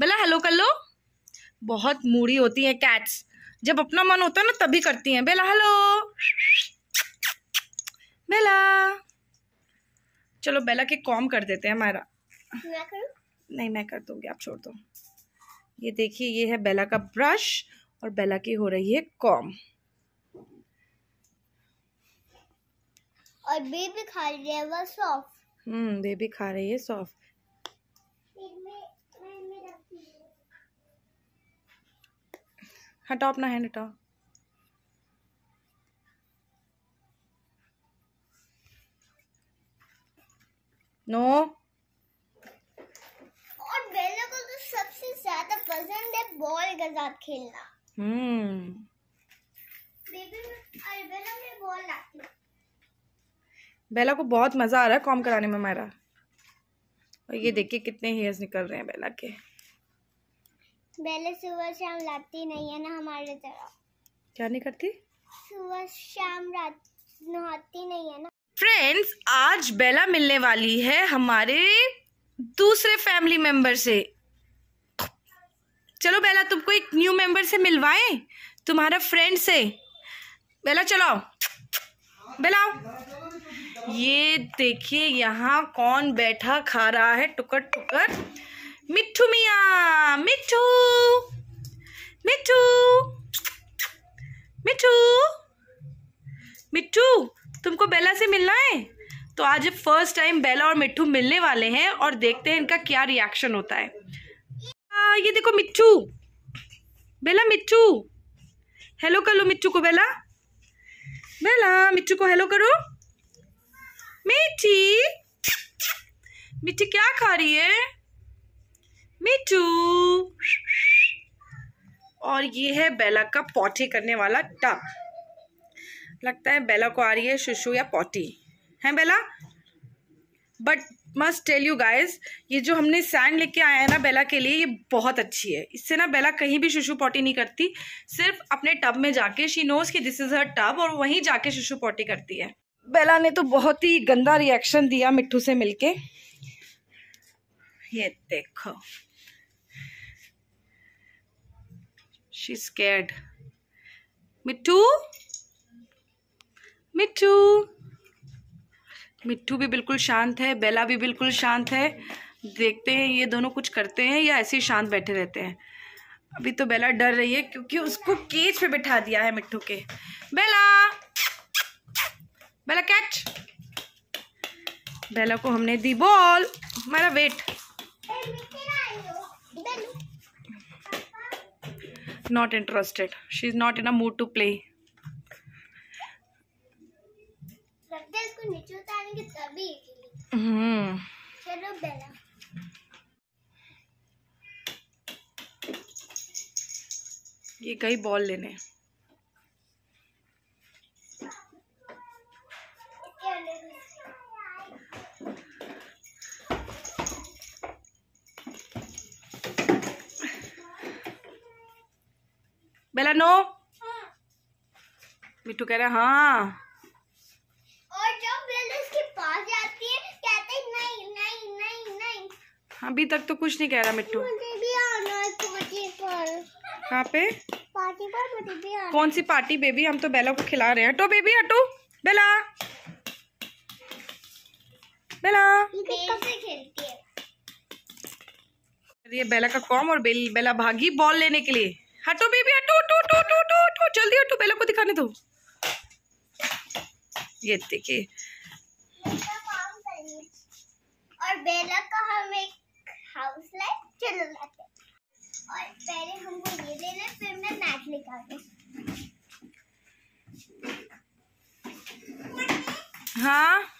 बेला hello कर लो बहुत मूढ़ी होती है कैट्स जब अपना मन होता है ना तभी करती हैं बेला हेलो बेला चलो बेला के कॉम कर देते हैं हमारा नहीं मैं कर दूंगी आप छोड़ दो ये देखिए ये है बेला का ब्रश और बेला की हो रही है कॉम और बेबी खा रही है वह सॉफ्ट हम्म बेबी खा रही है सॉफ्ट हटाओ अपना हैंड हटाओ नो और बेलो को तो सबसे ज्यादा पसंद है बॉल के साथ खेलना हम्म बेला को बहुत मजा आ रहा है कॉम कराने में मेरा और ये देखिए कितने हेयर्स निकल रहे हैं बेला के पहले सुबह शाम लाती नहीं है ना हमारे तरह क्या नहीं करती सुबह शाम रात नहाती नहीं है ना फ्रेंड्स आज बेला मिलने वाली है हमारे दूसरे फैमिली मेंबर से चलो बेला तुमको एक न्यू मेंबर से मिलवाए तुम्हारा फ्रेंड से बेला चलो बेला ये देखिए यहाँ कौन बैठा खा रहा है टुकर टुकर मिट्ठू मिया मिट्ठू मिट्ठू मिट्ठू मिट्ठू तुमको बेला से मिलना है तो आज फर्स्ट टाइम बेला और मिट्ठू मिलने वाले हैं और देखते हैं इनका क्या रिएक्शन होता है आ, ये देखो मिट्ठू बेला मिट्ठू हेलो कर लो मिट्टू को बेला बेला मिट्टू को हेलो करो मिट्टी मिट्टी क्या खा रही है टू और ये है बेला का पॉटी करने वाला टब लगता है बेला को आ रही है शुशु या पॉटी है Bella but must tell you guys ये जो हमने सैंड लेके आया है ना बेला के लिए ये बहुत अच्छी है इससे ना बेला कहीं भी शुशु पॉटी नहीं करती सिर्फ अपने टब में जाके शी नोज कि दिस इज़ हर टब और वहीं जाके शुशु पॉटी करती है बेला ने तो बहुत ही गंदा रिएक्शन दिया मिट्टू से मिलके ये देखो she's scared मिट्टू मिट्टू मिट्टू भी बिल्कुल शांत है बेला भी बिल्कुल शांत है देखते हैं ये दोनों कुछ करते हैं या ऐसे ही शांत बैठे रहते हैं अभी तो बेला डर रही है क्योंकि उसको केज पे बिठा दिया है मिट्टू के बेला बेला कैच बेला को हमने दी बॉल हमारा wait not interested she is not in a mood to play hmm चलो बेला ये गई बॉल लेने बेला नो मिट्टू कह रहा हाँ अभी तक तो कुछ नहीं कह रहा मिट्टू कहाँ पे पार्टी पर भी कौन सी पार्टी बेबी हम तो बेला को खिला रहे हैं हटो बेबी हटो बेला बेला खेलती है बेला का कॉम और बेल बेला भागी बॉल लेने के लिए हटो बेबी हटो हटो हटो हटो हटो हटो जल्दी हटो बेला को दिखाने दो ये देखिए और बेला का हम एक हाउस लाइट चलो लाते और पहले हमको ये देना फिर मैं मैट निकाल हाँ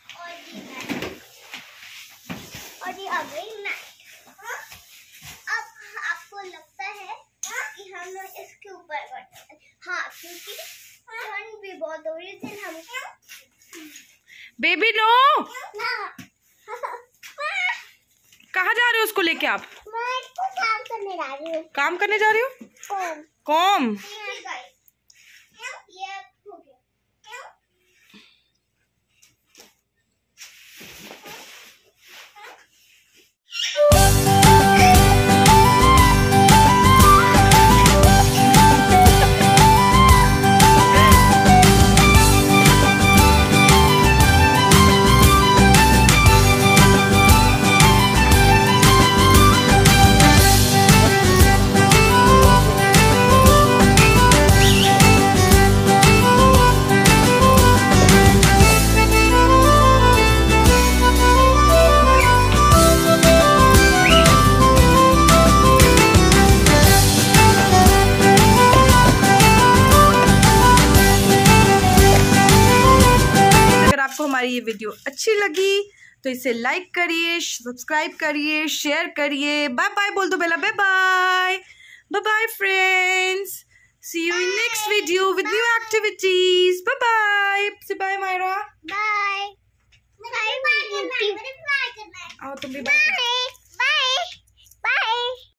बेबी नो कहा जा रहे हो उसको लेके आप काम करने जा रही हो काम करने जा रही हो कॉम हमारी ये वीडियो अच्छी लगी तो इसे लाइक करिए सब्सक्राइब करिए शेयर करिए बाय बाय बोल दो Bella bye bye bye bye friends see you in next video with new activities bye bye से bye Myra bye bye bye bye bye bye bye bye